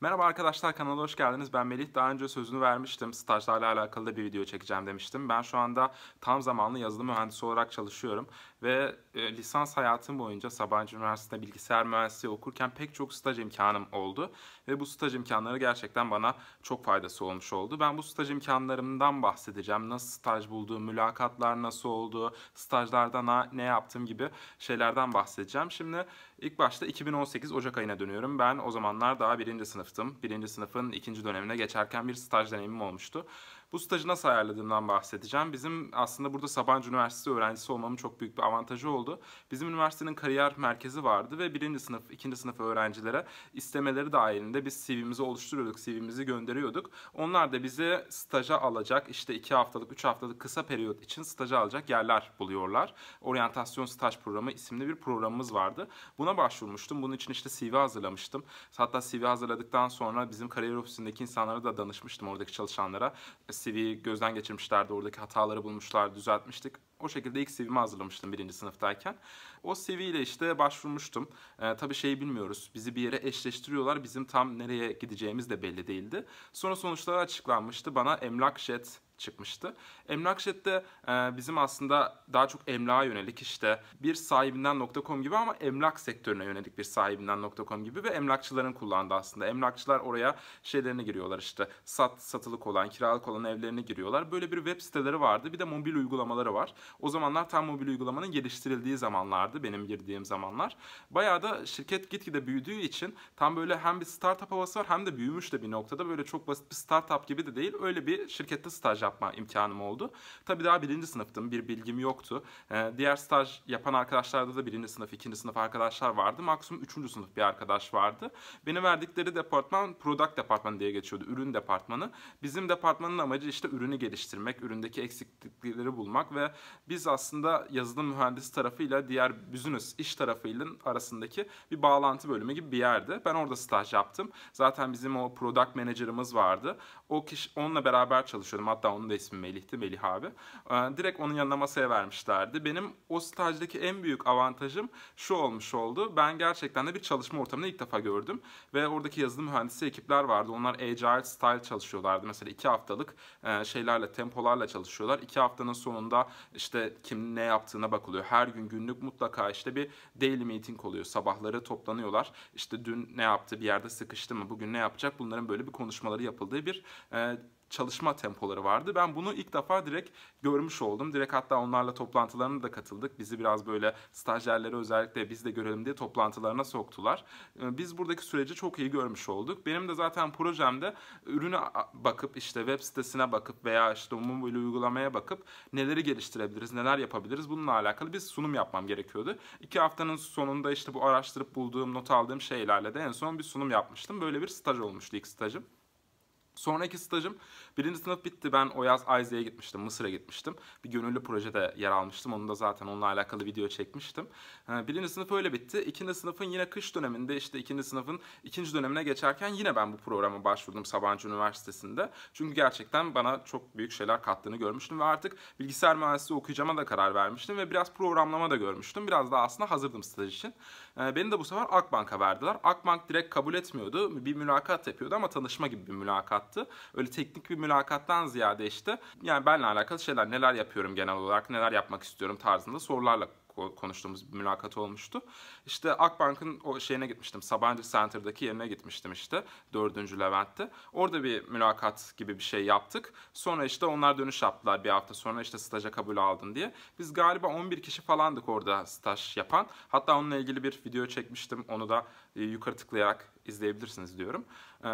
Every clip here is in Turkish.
Merhaba arkadaşlar kanala hoş geldiniz. Ben Melih. Daha önce sözünü vermiştim. Stajlarla alakalı da bir video çekeceğim demiştim. Ben şu anda tam zamanlı yazılım mühendisi olarak çalışıyorum. Ve e, lisans hayatım boyunca Sabancı Üniversitesi'nde bilgisayar mühendisliği okurken pek çok staj imkanım oldu. Ve bu staj imkanları gerçekten bana çok faydası olmuş oldu. Ben bu staj imkanlarımdan bahsedeceğim. Nasıl staj bulduğum, mülakatlar nasıl oldu, stajlarda ne yaptığım gibi şeylerden bahsedeceğim. Şimdi İlk başta 2018 Ocak ayına dönüyorum. Ben o zamanlar daha birinci sınıftım. Birinci sınıfın ikinci dönemine geçerken bir staj deneyimim olmuştu. Bu stajı nasıl ayarladığımdan bahsedeceğim. Bizim aslında burada Sabancı Üniversitesi öğrencisi olmamın çok büyük bir avantajı oldu. Bizim üniversitenin kariyer merkezi vardı ve birinci sınıf, ikinci sınıf öğrencilere istemeleri dahilinde biz CV'mizi oluşturuyorduk, CV'mizi gönderiyorduk. Onlar da bizi staja alacak, işte iki haftalık, üç haftalık kısa periyot için staja alacak yerler buluyorlar. Oryantasyon Staj Programı isimli bir programımız vardı. Buna başvurmuştum. Bunun için işte CV hazırlamıştım. Hatta CV hazırladıktan sonra bizim kariyer ofisindeki insanlara da danışmıştım oradaki çalışanlara CV'yi gözden geçirmişlerdi. Oradaki hataları bulmuşlar, düzeltmiştik. O şekilde ilk CV'mi hazırlamıştım birinci sınıftayken. O CV ile işte başvurmuştum. Ee, tabii şeyi bilmiyoruz. Bizi bir yere eşleştiriyorlar. Bizim tam nereye gideceğimiz de belli değildi. Sonra sonuçlar açıklanmıştı. Bana emlak çıkmıştı. Emlak Jet'te e, bizim aslında daha çok emlağa yönelik işte bir sahibinden .com gibi ama emlak sektörüne yönelik bir sahibinden .com gibi ve emlakçıların kullandığı aslında. Emlakçılar oraya şeylerini giriyorlar işte sat, satılık olan, kiralık olan evlerini giriyorlar. Böyle bir web siteleri vardı bir de mobil uygulamaları var. O zamanlar tam mobil uygulamanın geliştirildiği zamanlardı benim girdiğim zamanlar. Bayağı da şirket gitgide büyüdüğü için tam böyle hem bir startup havası var hem de büyümüş de bir noktada böyle çok basit bir startup gibi de değil öyle bir şirkette stajyer yapma imkanım oldu. Tabii daha birinci sınıftım, bir bilgim yoktu. E, diğer staj yapan arkadaşlarda da birinci sınıf, ikinci sınıf arkadaşlar vardı. Maksimum üçüncü sınıf bir arkadaş vardı. Beni verdikleri departman product departmanı diye geçiyordu, ürün departmanı. Bizim departmanın amacı işte ürünü geliştirmek, üründeki eksiklikleri bulmak ve biz aslında yazılım mühendisi tarafıyla diğer business iş tarafıyla arasındaki bir bağlantı bölümü gibi bir yerde. Ben orada staj yaptım. Zaten bizim o product manager'ımız vardı. O kişi onunla beraber çalışıyordum. Hatta onun da ismi Melih'ti, Melih abi. Ee, direkt onun yanına masaya vermişlerdi. Benim o stajdaki en büyük avantajım şu olmuş oldu. Ben gerçekten de bir çalışma ortamını ilk defa gördüm. Ve oradaki yazılım mühendisi ekipler vardı. Onlar agile style çalışıyorlardı. Mesela iki haftalık e, şeylerle, tempolarla çalışıyorlar. İki haftanın sonunda işte kim ne yaptığına bakılıyor. Her gün günlük mutlaka işte bir daily meeting oluyor. Sabahları toplanıyorlar. İşte dün ne yaptı, bir yerde sıkıştı mı, bugün ne yapacak bunların böyle bir konuşmaları yapıldığı bir e, çalışma tempoları vardı. Ben bunu ilk defa direkt görmüş oldum. Direkt hatta onlarla toplantılarına da katıldık. Bizi biraz böyle stajyerlere özellikle biz de görelim diye toplantılarına soktular. Ee, biz buradaki süreci çok iyi görmüş olduk. Benim de zaten projemde ürüne bakıp işte web sitesine bakıp veya işte mobil uygulamaya bakıp neleri geliştirebiliriz, neler yapabiliriz bununla alakalı bir sunum yapmam gerekiyordu. İki haftanın sonunda işte bu araştırıp bulduğum, not aldığım şeylerle de en son bir sunum yapmıştım. Böyle bir staj olmuştu ilk stajım. Sonraki stajım birinci sınıf bitti. Ben o yaz Ayze'ye gitmiştim, Mısır'a gitmiştim. Bir gönüllü projede yer almıştım. Onu da zaten onunla alakalı video çekmiştim. Ee, birinci sınıf öyle bitti. İkinci sınıfın yine kış döneminde işte ikinci sınıfın ikinci dönemine geçerken yine ben bu programa başvurdum Sabancı Üniversitesi'nde. Çünkü gerçekten bana çok büyük şeyler kattığını görmüştüm ve artık bilgisayar mühendisliği okuyacağıma da karar vermiştim ve biraz programlama da görmüştüm. Biraz daha aslında hazırdım staj için. Ee, beni de bu sefer Akbank'a verdiler. Akbank direkt kabul etmiyordu. Bir mülakat yapıyordu ama tanışma gibi bir mülakat mülakattı. Öyle teknik bir mülakattan ziyade işte yani benle alakalı şeyler neler yapıyorum genel olarak neler yapmak istiyorum tarzında sorularla konuştuğumuz bir mülakat olmuştu. İşte Akbank'ın o şeyine gitmiştim. Sabancı Center'daki yerine gitmiştim işte. dördüncü Levent'te. Orada bir mülakat gibi bir şey yaptık. Sonra işte onlar dönüş yaptılar bir hafta sonra işte staja kabul aldın diye. Biz galiba 11 kişi falandık orada staj yapan. Hatta onunla ilgili bir video çekmiştim. Onu da e, yukarı tıklayarak izleyebilirsiniz diyorum. E,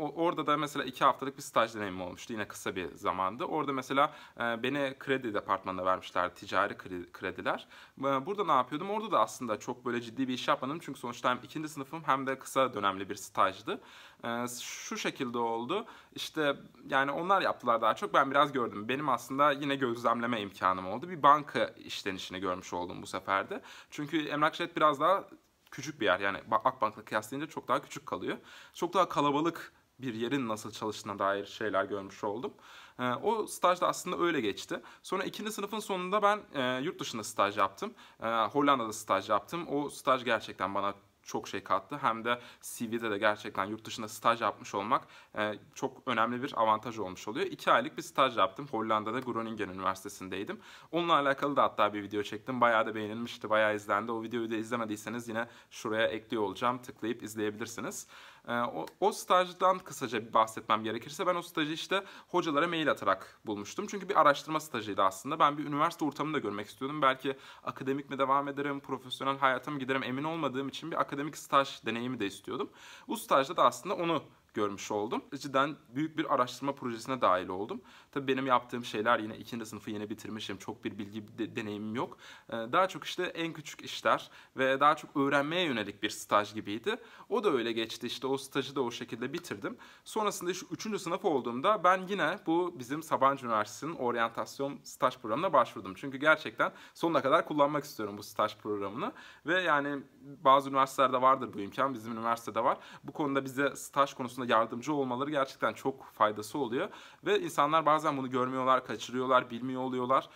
orada da mesela iki haftalık bir staj deneyimi olmuştu. Yine kısa bir zamandı. Orada mesela e, beni kredi departmanına vermişler. Ticari kredi, krediler. E, burada ne yapıyordum? Orada da aslında çok böyle ciddi bir iş yapmadım. Çünkü sonuçta hem ikinci sınıfım hem de kısa dönemli bir stajdı. E, şu şekilde oldu. İşte yani onlar yaptılar daha çok. Ben biraz gördüm. Benim aslında yine gözlemleme imkanım oldu. Bir banka işlenişini görmüş oldum bu seferde. Çünkü emlakçılık biraz daha küçük bir yer. Yani Akbank'la kıyaslayınca çok daha küçük kalıyor. Çok daha kalabalık bir yerin nasıl çalıştığına dair şeyler görmüş oldum. Ee, o staj da aslında öyle geçti. Sonra ikinci sınıfın sonunda ben e, yurt dışında staj yaptım. Ee, Hollanda'da staj yaptım. O staj gerçekten bana çok şey kattı. Hem de CV'de de gerçekten yurt dışında staj yapmış olmak e, çok önemli bir avantaj olmuş oluyor. İki aylık bir staj yaptım. Hollanda'da Groningen Üniversitesi'ndeydim. Onunla alakalı da hatta bir video çektim. Bayağı da beğenilmişti, bayağı izlendi. O videoyu da izlemediyseniz yine şuraya ekliyor olacağım. Tıklayıp izleyebilirsiniz. Ee, o, o stajdan kısaca bir bahsetmem gerekirse ben o stajı işte hocalara mail atarak bulmuştum. Çünkü bir araştırma stajıydı aslında. Ben bir üniversite ortamını da görmek istiyordum. Belki akademik mi devam ederim, profesyonel hayata mı giderim emin olmadığım için bir akademik staj deneyimi de istiyordum. Bu stajda da aslında onu görmüş oldum. Cidden büyük bir araştırma projesine dahil oldum. Tabii benim yaptığım şeyler yine ikinci sınıfı yeni bitirmişim. Çok bir bilgi de, deneyimim yok. Ee, daha çok işte en küçük işler ve daha çok öğrenmeye yönelik bir staj gibiydi. O da öyle geçti. İşte o stajı da o şekilde bitirdim. Sonrasında şu üçüncü sınıf olduğumda ben yine bu bizim Sabancı Üniversitesi'nin oryantasyon staj programına başvurdum. Çünkü gerçekten sonuna kadar kullanmak istiyorum bu staj programını. Ve yani bazı üniversitelerde vardır bu imkan. Bizim üniversitede var. Bu konuda bize staj konusunda konusunda yardımcı olmaları gerçekten çok faydası oluyor. Ve insanlar bazen bunu görmüyorlar, kaçırıyorlar, bilmiyor oluyorlar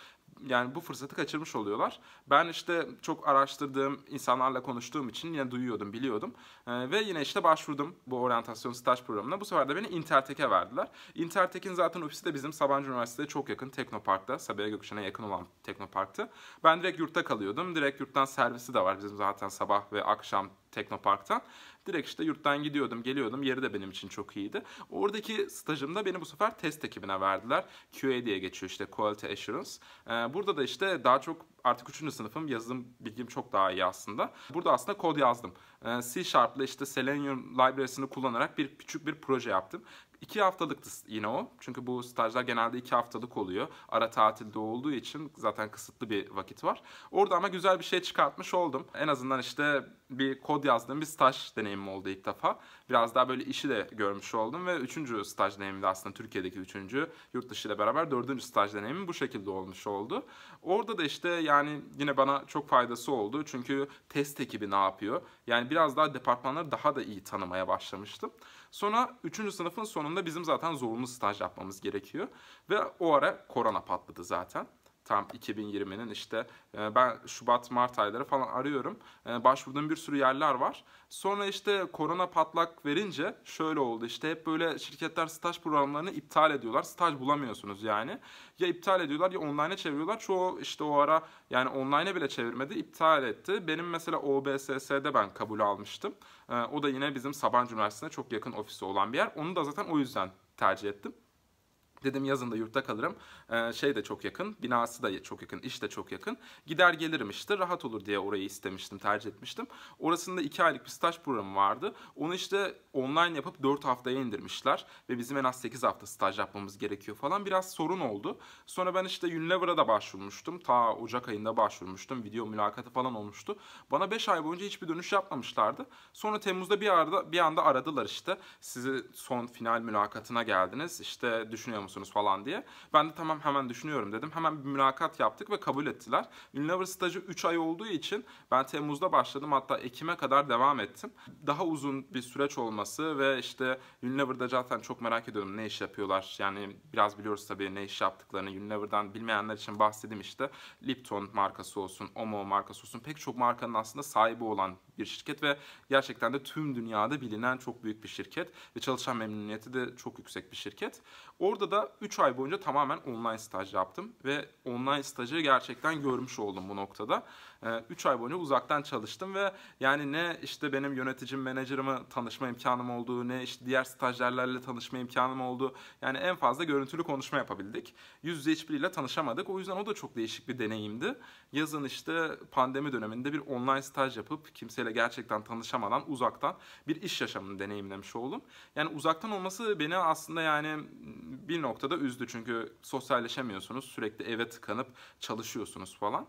yani bu fırsatı kaçırmış oluyorlar. Ben işte çok araştırdığım insanlarla konuştuğum için yine duyuyordum, biliyordum. Ee, ve yine işte başvurdum bu oryantasyon staj programına. Bu sefer de beni Intertek'e verdiler. Intertek'in zaten ofisi de bizim Sabancı Üniversitesi'de çok yakın Teknopark'ta. Sabiha Gökçen'e yakın olan Teknopark'tı. Ben direkt yurtta kalıyordum. Direkt yurttan servisi de var bizim zaten sabah ve akşam Teknopark'tan. Direkt işte yurttan gidiyordum, geliyordum. Yeri de benim için çok iyiydi. Oradaki stajımda beni bu sefer test ekibine verdiler. QA diye geçiyor işte Quality Assurance. Ee, burada da işte daha çok artık 3. sınıfım. Yazılım bilgim çok daha iyi aslında. Burada aslında kod yazdım. Ee, C ile işte Selenium library'sini kullanarak bir küçük bir proje yaptım. İki haftalıktı yine o. Çünkü bu stajlar genelde iki haftalık oluyor. Ara tatilde olduğu için zaten kısıtlı bir vakit var. Orada ama güzel bir şey çıkartmış oldum. En azından işte bir kod yazdığım bir staj deneyimim oldu ilk defa. Biraz daha böyle işi de görmüş oldum ve üçüncü staj deneyimimdi aslında Türkiye'deki üçüncü. Yurt dışı ile beraber dördüncü staj deneyimim bu şekilde olmuş oldu. Orada da işte yani yani yine bana çok faydası oldu. Çünkü test ekibi ne yapıyor? Yani biraz daha departmanları daha da iyi tanımaya başlamıştım. Sonra 3. sınıfın sonunda bizim zaten zorunlu staj yapmamız gerekiyor. Ve o ara korona patladı zaten tam 2020'nin işte e, ben Şubat Mart ayları falan arıyorum. E, başvurduğum bir sürü yerler var. Sonra işte korona patlak verince şöyle oldu işte hep böyle şirketler staj programlarını iptal ediyorlar. Staj bulamıyorsunuz yani. Ya iptal ediyorlar ya online'e çeviriyorlar. Çoğu işte o ara yani online'e bile çevirmedi iptal etti. Benim mesela OBSS'de ben kabul almıştım. E, o da yine bizim Sabancı Üniversitesi'ne çok yakın ofisi olan bir yer. Onu da zaten o yüzden tercih ettim. Dedim yazın da yurtta kalırım. Ee, şey de çok yakın, binası da çok yakın, iş de çok yakın. Gider gelirim işte rahat olur diye orayı istemiştim, tercih etmiştim. Orasında iki aylık bir staj programı vardı. Onu işte online yapıp 4 haftaya indirmişler. Ve bizim en az 8 hafta staj yapmamız gerekiyor falan. Biraz sorun oldu. Sonra ben işte Unilever'a da başvurmuştum. Ta Ocak ayında başvurmuştum. Video mülakatı falan olmuştu. Bana 5 ay boyunca hiçbir dönüş yapmamışlardı. Sonra Temmuz'da bir arada bir anda aradılar işte. Sizi son final mülakatına geldiniz. İşte düşünüyor musunuz? düşünüyorsunuz falan diye. Ben de tamam hemen düşünüyorum dedim. Hemen bir mülakat yaptık ve kabul ettiler. Unilever stajı 3 ay olduğu için ben Temmuz'da başladım hatta Ekim'e kadar devam ettim. Daha uzun bir süreç olması ve işte Unilever'da zaten çok merak ediyorum ne iş yapıyorlar. Yani biraz biliyoruz tabii ne iş yaptıklarını. Unilever'dan bilmeyenler için bahsedeyim işte. Lipton markası olsun, Omo markası olsun pek çok markanın aslında sahibi olan bir şirket ve gerçekten de tüm dünyada bilinen çok büyük bir şirket ve çalışan memnuniyeti de çok yüksek bir şirket. Orada da 3 ay boyunca tamamen online staj yaptım ve online stajı gerçekten görmüş oldum bu noktada. 3 ee, ay boyunca uzaktan çalıştım ve yani ne işte benim yöneticim, menajerime tanışma imkanım oldu, ne işte diğer stajyerlerle tanışma imkanım oldu. Yani en fazla görüntülü konuşma yapabildik. Yüz yüze hiçbiriyle tanışamadık. O yüzden o da çok değişik bir deneyimdi. Yazın işte pandemi döneminde bir online staj yapıp kimseyle gerçekten tanışamadan uzaktan bir iş yaşamını deneyimlemiş oldum. Yani uzaktan olması beni aslında yani bir noktada üzdü çünkü sosyalleşemiyorsunuz. Sürekli eve tıkanıp çalışıyorsunuz falan.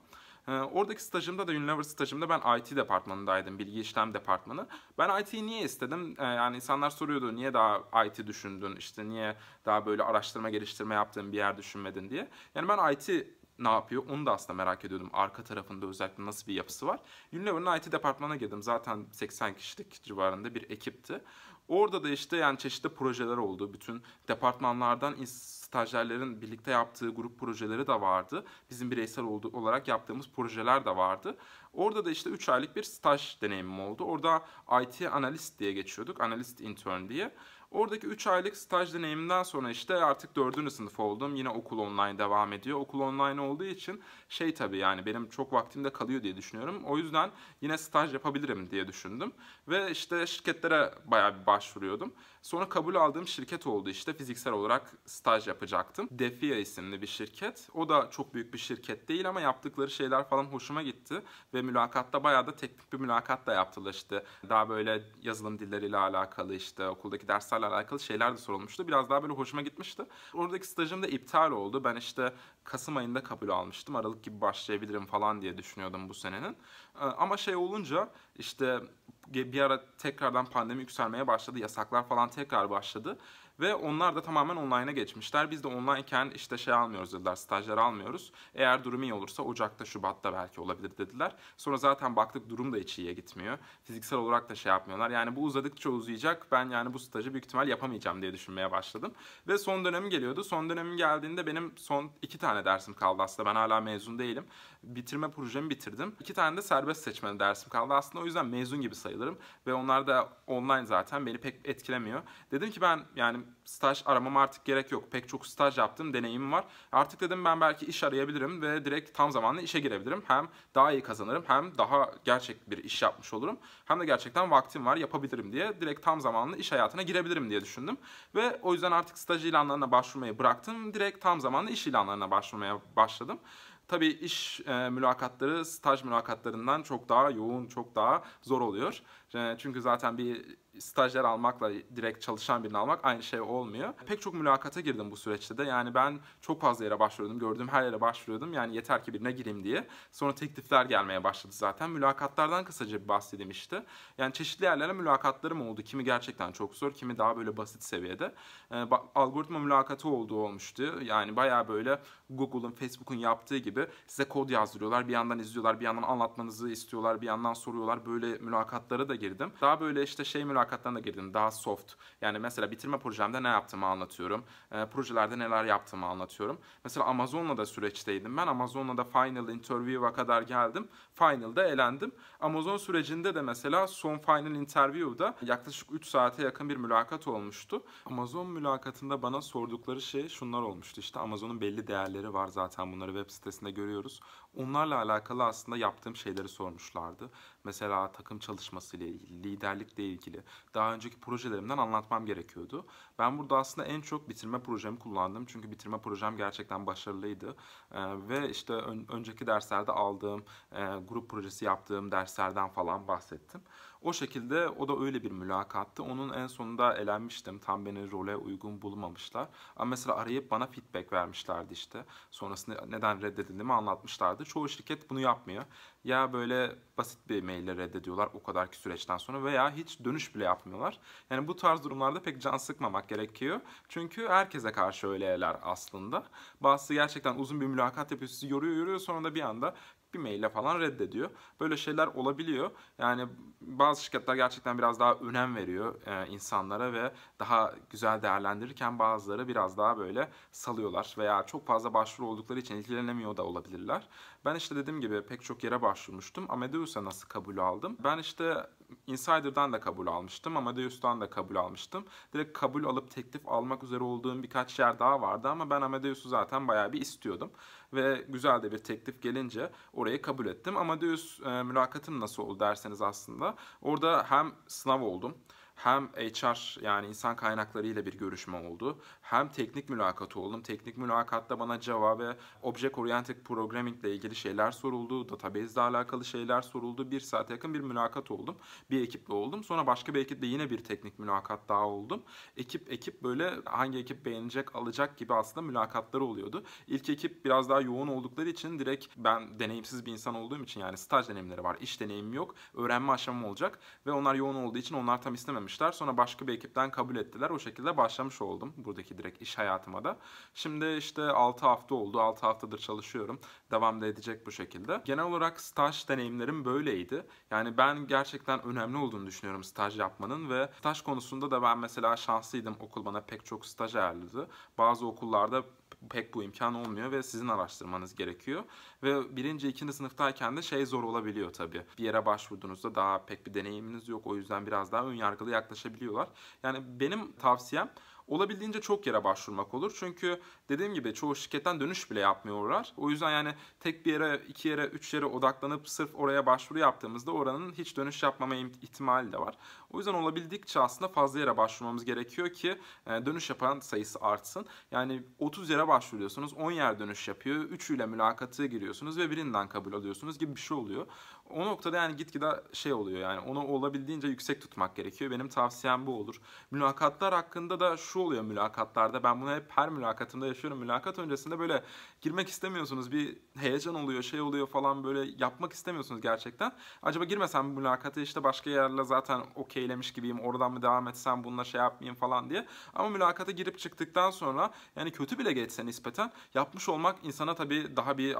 Ee, oradaki stajımda da Unilever stajımda ben IT departmanındaydım. Bilgi işlem departmanı. Ben IT'yi niye istedim? Ee, yani insanlar soruyordu niye daha IT düşündün? İşte niye daha böyle araştırma geliştirme yaptığın bir yer düşünmedin diye. Yani ben IT ne yapıyor onu da aslında merak ediyordum. Arka tarafında özellikle nasıl bir yapısı var. Unilever'ın IT departmanına girdim. Zaten 80 kişilik civarında bir ekipti. Orada da işte yani çeşitli projeler oldu. Bütün departmanlardan stajyerlerin birlikte yaptığı grup projeleri de vardı. Bizim bireysel olduğu, olarak yaptığımız projeler de vardı. Orada da işte 3 aylık bir staj deneyimim oldu. Orada IT analist diye geçiyorduk. Analist intern diye. Oradaki 3 aylık staj deneyimden sonra işte artık 4. sınıf oldum. Yine okul online devam ediyor. Okul online olduğu için şey tabii yani benim çok vaktimde kalıyor diye düşünüyorum. O yüzden yine staj yapabilirim diye düşündüm. Ve işte şirketlere bayağı bir başvuruyordum. Sonra kabul aldığım şirket oldu işte fiziksel olarak staj yapacaktım. Defia isimli bir şirket. O da çok büyük bir şirket değil ama yaptıkları şeyler falan hoşuma gitti. Ve mülakatta bayağı da teknik bir mülakat da yaptılar işte. Daha böyle yazılım dilleriyle alakalı işte okuldaki dersler bunlarla alakalı şeyler de sorulmuştu. Biraz daha böyle hoşuma gitmişti. Oradaki stajım da iptal oldu. Ben işte Kasım ayında kabul almıştım. Aralık gibi başlayabilirim falan diye düşünüyordum bu senenin. Ee, ama şey olunca işte bir ara tekrardan pandemi yükselmeye başladı. Yasaklar falan tekrar başladı. Ve onlar da tamamen online'a geçmişler. Biz de onlineken işte şey almıyoruz dediler, stajyer almıyoruz. Eğer durum iyi olursa Ocak'ta, Şubat'ta belki olabilir dediler. Sonra zaten baktık durum da hiç iyiye gitmiyor. Fiziksel olarak da şey yapmıyorlar. Yani bu uzadıkça uzayacak. Ben yani bu stajı büyük ihtimal yapamayacağım diye düşünmeye başladım. Ve son dönem geliyordu. Son dönemim geldiğinde benim son iki tane dersim kaldı aslında. Ben hala mezun değilim bitirme projemi bitirdim. İki tane de serbest seçmeli dersim kaldı. Aslında o yüzden mezun gibi sayılırım. Ve onlar da online zaten beni pek etkilemiyor. Dedim ki ben yani staj aramam artık gerek yok. Pek çok staj yaptım, deneyimim var. Artık dedim ben belki iş arayabilirim ve direkt tam zamanlı işe girebilirim. Hem daha iyi kazanırım hem daha gerçek bir iş yapmış olurum. Hem de gerçekten vaktim var yapabilirim diye direkt tam zamanlı iş hayatına girebilirim diye düşündüm. Ve o yüzden artık staj ilanlarına başvurmayı bıraktım. Direkt tam zamanlı iş ilanlarına başvurmaya başladım. Tabii iş e, mülakatları staj mülakatlarından çok daha yoğun, çok daha zor oluyor. E, çünkü zaten bir stajyer almakla direkt çalışan birini almak aynı şey olmuyor. Pek çok mülakata girdim bu süreçte de. Yani ben çok fazla yere başvuruyordum. Gördüğüm her yere başvuruyordum. Yani yeter ki birine gireyim diye. Sonra teklifler gelmeye başladı zaten. Mülakatlardan kısaca bir bahsedeyim işte. Yani çeşitli yerlere mülakatlarım oldu. Kimi gerçekten çok zor, kimi daha böyle basit seviyede. E, algoritma mülakatı olduğu olmuştu. Yani bayağı böyle Google'ın, Facebook'un yaptığı gibi size kod yazdırıyorlar. Bir yandan izliyorlar, bir yandan anlatmanızı istiyorlar, bir yandan soruyorlar. Böyle mülakatlara da girdim. Daha böyle işte şey mülakat mülakattan girdim. Daha soft. Yani mesela bitirme projemde ne yaptığımı anlatıyorum. E, projelerde neler yaptığımı anlatıyorum. Mesela Amazon'la da süreçteydim ben. Amazon'la da final interview'a kadar geldim. Final'da elendim. Amazon sürecinde de mesela son final interview'da yaklaşık 3 saate yakın bir mülakat olmuştu. Amazon mülakatında bana sordukları şey şunlar olmuştu. İşte Amazon'un belli değerleri var zaten bunları web sitesinde görüyoruz. Onlarla alakalı aslında yaptığım şeyleri sormuşlardı. Mesela takım çalışması ile ilgili, liderlikle ilgili, daha önceki projelerimden anlatmam gerekiyordu. Ben burada aslında en çok bitirme projemi kullandım. Çünkü bitirme projem gerçekten başarılıydı. E, ve işte ön, önceki derslerde aldığım, e, grup projesi yaptığım derslerden falan bahsettim. O şekilde o da öyle bir mülakattı. Onun en sonunda elenmiştim. Tam beni role uygun bulmamışlar. Ama mesela arayıp bana feedback vermişlerdi işte. Sonrasında neden reddedildiğimi anlatmışlardı. Çoğu şirket bunu yapmıyor. Ya böyle basit bir maille reddediyorlar o kadar ki süreçten sonra veya hiç dönüş bile yapmıyorlar. Yani bu tarz durumlarda pek can sıkmamak gerekiyor. Çünkü herkese karşı öyleler aslında. Bazısı gerçekten uzun bir mülakat yapıyor sizi yoruyor yoruyor sonra da bir anda bir maille falan reddediyor. Böyle şeyler olabiliyor. Yani bazı şirketler gerçekten biraz daha önem veriyor e, insanlara ve daha güzel değerlendirirken bazıları biraz daha böyle salıyorlar veya çok fazla başvuru oldukları için ilgilenemiyor da olabilirler. Ben işte dediğim gibi pek çok yere başvurmuştum. Amedeus'a nasıl kabul aldım? Ben işte Insider'dan da kabul almıştım, Amadeus'tan da kabul almıştım. Direkt kabul alıp teklif almak üzere olduğum birkaç yer daha vardı ama ben Amadeus'u zaten bayağı bir istiyordum. Ve güzel de bir teklif gelince orayı kabul ettim. Amadeus e, mülakatım nasıl oldu derseniz aslında. Orada hem sınav oldum hem HR yani insan kaynakları ile bir görüşme oldu. Hem teknik mülakatı oldum. Teknik mülakatta bana Java ve Object Oriented Programming ile ilgili şeyler soruldu. Database ile alakalı şeyler soruldu. Bir saate yakın bir mülakat oldum. Bir ekiple oldum. Sonra başka bir ekiple yine bir teknik mülakat daha oldum. Ekip ekip böyle hangi ekip beğenecek alacak gibi aslında mülakatlar oluyordu. İlk ekip biraz daha yoğun oldukları için direkt ben deneyimsiz bir insan olduğum için yani staj deneyimleri var. iş deneyimim yok. Öğrenme aşamam olacak ve onlar yoğun olduğu için onlar tam istemem başlamışlar. Sonra başka bir ekipten kabul ettiler. O şekilde başlamış oldum buradaki direkt iş hayatıma da. Şimdi işte 6 hafta oldu. 6 haftadır çalışıyorum. Devam da edecek bu şekilde. Genel olarak staj deneyimlerim böyleydi. Yani ben gerçekten önemli olduğunu düşünüyorum staj yapmanın ve staj konusunda da ben mesela şanslıydım. Okul bana pek çok staj ayarladı. Bazı okullarda pek bu imkan olmuyor ve sizin araştırmanız gerekiyor. Ve birinci, ikinci sınıftayken de şey zor olabiliyor tabii. Bir yere başvurduğunuzda daha pek bir deneyiminiz yok. O yüzden biraz daha ön yargılı yaklaşabiliyorlar. Yani benim tavsiyem olabildiğince çok yere başvurmak olur. Çünkü dediğim gibi çoğu şirketten dönüş bile yapmıyorlar. O yüzden yani tek bir yere, iki yere, üç yere odaklanıp sırf oraya başvuru yaptığımızda oranın hiç dönüş yapmama ihtimali de var. O yüzden olabildikçe aslında fazla yere başvurmamız gerekiyor ki e, dönüş yapan sayısı artsın. Yani 30 yere başvuruyorsunuz, 10 yer dönüş yapıyor, 3'üyle mülakatı giriyorsunuz ve birinden kabul alıyorsunuz gibi bir şey oluyor. O noktada yani gitgide şey oluyor yani onu olabildiğince yüksek tutmak gerekiyor. Benim tavsiyem bu olur. Mülakatlar hakkında da şu oluyor mülakatlarda. Ben bunu hep her mülakatımda yaşıyorum. Mülakat öncesinde böyle girmek istemiyorsunuz. Bir heyecan oluyor, şey oluyor falan böyle yapmak istemiyorsunuz gerçekten. Acaba girmesem mülakatı işte başka yerle zaten okey şeylemiş gibiyim. Oradan mı devam etsem bununla şey yapmayayım falan diye. Ama mülakata girip çıktıktan sonra yani kötü bile geçse nispeten yapmış olmak insana tabii daha bir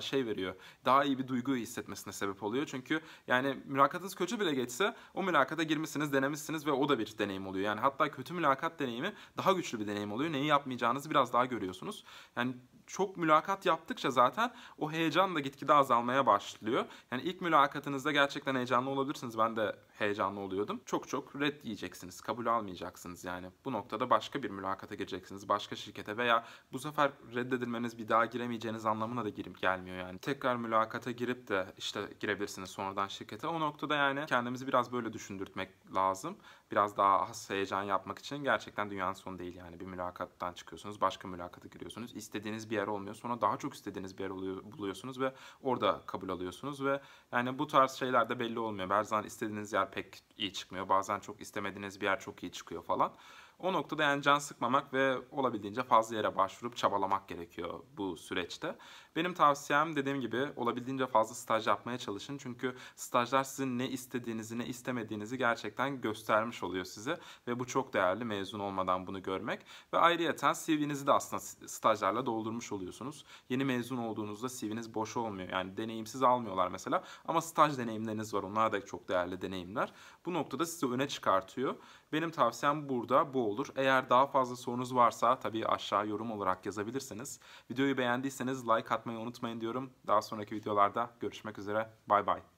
şey veriyor. Daha iyi bir duygu hissetmesine sebep oluyor. Çünkü yani mülakatınız kötü bile geçse o mülakata girmişsiniz, denemişsiniz ve o da bir deneyim oluyor. Yani hatta kötü mülakat deneyimi daha güçlü bir deneyim oluyor. Neyi yapmayacağınızı biraz daha görüyorsunuz. Yani çok mülakat yaptıkça zaten o heyecan da gitgide azalmaya başlıyor. Yani ilk mülakatınızda gerçekten heyecanlı olabilirsiniz. Ben de heyecanlı oluyordum çok çok red diyeceksiniz. Kabul almayacaksınız yani. Bu noktada başka bir mülakata gireceksiniz. Başka şirkete veya bu sefer reddedilmeniz bir daha giremeyeceğiniz anlamına da girip gelmiyor yani. Tekrar mülakata girip de işte girebilirsiniz sonradan şirkete. O noktada yani kendimizi biraz böyle düşündürtmek lazım. Biraz daha has heyecan yapmak için gerçekten dünyanın sonu değil yani. Bir mülakattan çıkıyorsunuz, başka mülakata giriyorsunuz. İstediğiniz bir yer olmuyor. Sonra daha çok istediğiniz bir yer oluyor, buluyorsunuz ve orada kabul alıyorsunuz ve yani bu tarz şeyler de belli olmuyor. Her zaman istediğiniz yer pek iyi çıkmıyor çıkmıyor. Bazen çok istemediğiniz bir yer çok iyi çıkıyor falan. O noktada yani can sıkmamak ve olabildiğince fazla yere başvurup çabalamak gerekiyor bu süreçte. Benim tavsiyem dediğim gibi olabildiğince fazla staj yapmaya çalışın. Çünkü stajlar sizin ne istediğinizi ne istemediğinizi gerçekten göstermiş oluyor size. Ve bu çok değerli mezun olmadan bunu görmek. Ve ayrıyeten CV'nizi de aslında stajlarla doldurmuş oluyorsunuz. Yeni mezun olduğunuzda CV'niz boş olmuyor. Yani deneyimsiz almıyorlar mesela. Ama staj deneyimleriniz var. Onlar da çok değerli deneyimler. Bu noktada sizi öne çıkartıyor. Benim tavsiyem burada bu olur. Eğer daha fazla sorunuz varsa tabii aşağı yorum olarak yazabilirsiniz. Videoyu beğendiyseniz like atmayı unutmayın diyorum. Daha sonraki videolarda görüşmek üzere. Bay bay.